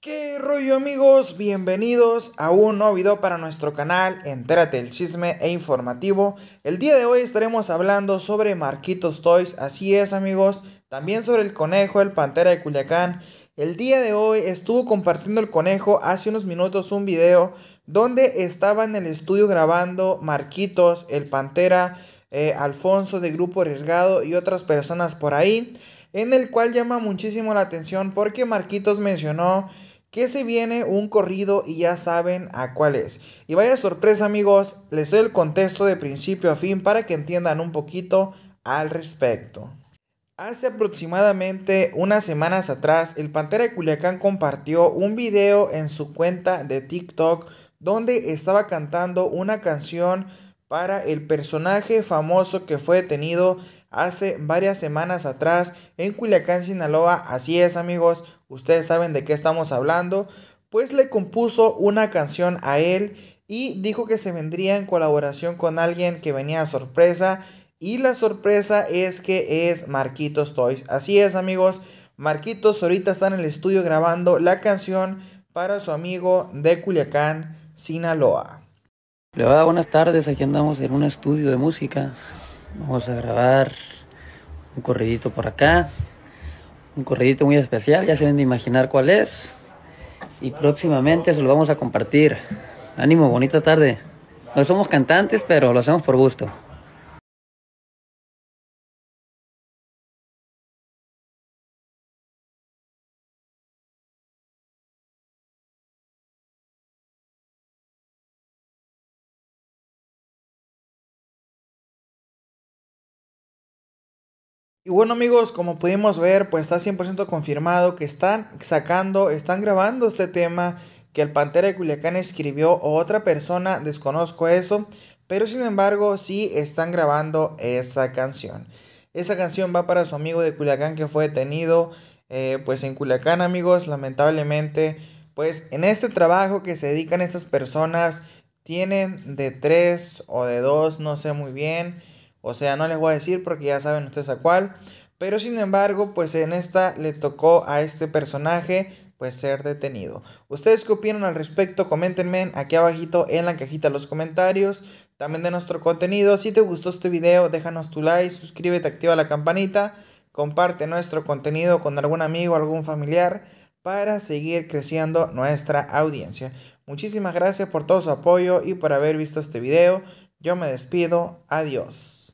¿Qué rollo amigos? Bienvenidos a un nuevo video para nuestro canal Entérate el chisme e informativo. El día de hoy estaremos hablando sobre Marquitos Toys, así es amigos, también sobre el conejo, el pantera de Culiacán. El día de hoy estuvo compartiendo el conejo hace unos minutos un video donde estaba en el estudio grabando Marquitos, el pantera, eh, Alfonso de Grupo Arriesgado y otras personas por ahí. En el cual llama muchísimo la atención porque Marquitos mencionó que se viene un corrido y ya saben a cuál es. Y vaya sorpresa amigos, les doy el contexto de principio a fin para que entiendan un poquito al respecto. Hace aproximadamente unas semanas atrás, el Pantera de Culiacán compartió un video en su cuenta de TikTok donde estaba cantando una canción para el personaje famoso que fue detenido hace varias semanas atrás en Culiacán, Sinaloa. Así es amigos, ustedes saben de qué estamos hablando. Pues le compuso una canción a él y dijo que se vendría en colaboración con alguien que venía a sorpresa. Y la sorpresa es que es Marquitos Toys. Así es amigos, Marquitos ahorita está en el estudio grabando la canción para su amigo de Culiacán, Sinaloa buenas tardes. Aquí andamos en un estudio de música. Vamos a grabar un corridito por acá. Un corridito muy especial, ya se ven de imaginar cuál es. Y próximamente se lo vamos a compartir. Ánimo, bonita tarde. No somos cantantes, pero lo hacemos por gusto. Y bueno amigos, como pudimos ver, pues está 100% confirmado que están sacando, están grabando este tema que el Pantera de Culiacán escribió o otra persona, desconozco eso, pero sin embargo sí están grabando esa canción. Esa canción va para su amigo de Culiacán que fue detenido eh, pues en Culiacán amigos, lamentablemente pues en este trabajo que se dedican estas personas tienen de tres o de dos, no sé muy bien o sea, no les voy a decir porque ya saben ustedes a cuál. Pero sin embargo, pues en esta le tocó a este personaje pues ser detenido. ¿Ustedes qué opinan al respecto? Coméntenme aquí abajito en la cajita de los comentarios. También de nuestro contenido. Si te gustó este video, déjanos tu like, suscríbete, activa la campanita. Comparte nuestro contenido con algún amigo, algún familiar para seguir creciendo nuestra audiencia. Muchísimas gracias por todo su apoyo y por haber visto este video. Yo me despido. Adiós.